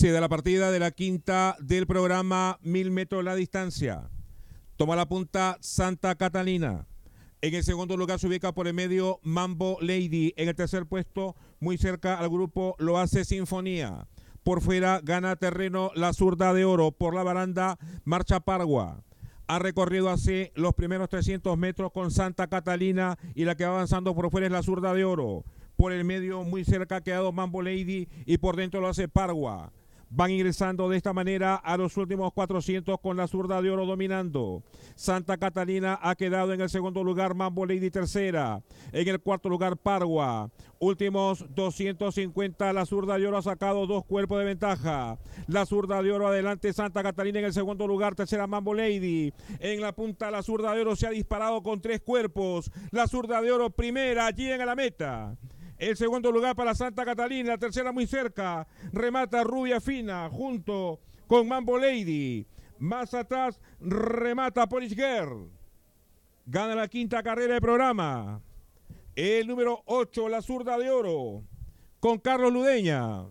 Se da la partida de la quinta del programa Mil metros la distancia. Toma la punta Santa Catalina. En el segundo lugar se ubica por el medio Mambo Lady. En el tercer puesto, muy cerca al grupo, lo hace Sinfonía. Por fuera gana terreno la zurda de oro. Por la baranda marcha Pargua. Ha recorrido así los primeros 300 metros con Santa Catalina y la que va avanzando por fuera es la zurda de oro. Por el medio, muy cerca ha quedado Mambo Lady y por dentro lo hace Pargua. Van ingresando de esta manera a los últimos 400 con la zurda de oro dominando. Santa Catalina ha quedado en el segundo lugar, Mambo Lady tercera. En el cuarto lugar, Pargua. Últimos 250, la zurda de oro ha sacado dos cuerpos de ventaja. La zurda de oro adelante, Santa Catalina en el segundo lugar, tercera Mambo Lady. En la punta, la zurda de oro se ha disparado con tres cuerpos. La zurda de oro primera, allí en la meta. El segundo lugar para Santa Catalina, la tercera muy cerca. Remata Rubia Fina junto con Mambo Lady. Más atrás remata Polish Girl. Gana la quinta carrera de programa. El número 8, la zurda de oro, con Carlos Ludeña.